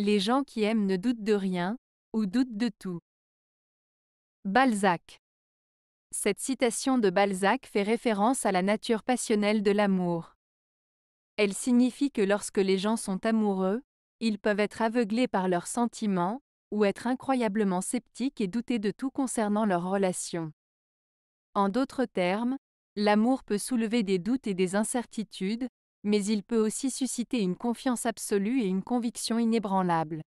Les gens qui aiment ne doutent de rien, ou doutent de tout. Balzac. Cette citation de Balzac fait référence à la nature passionnelle de l'amour. Elle signifie que lorsque les gens sont amoureux, ils peuvent être aveuglés par leurs sentiments, ou être incroyablement sceptiques et douter de tout concernant leur relation. En d'autres termes, l'amour peut soulever des doutes et des incertitudes, mais il peut aussi susciter une confiance absolue et une conviction inébranlable.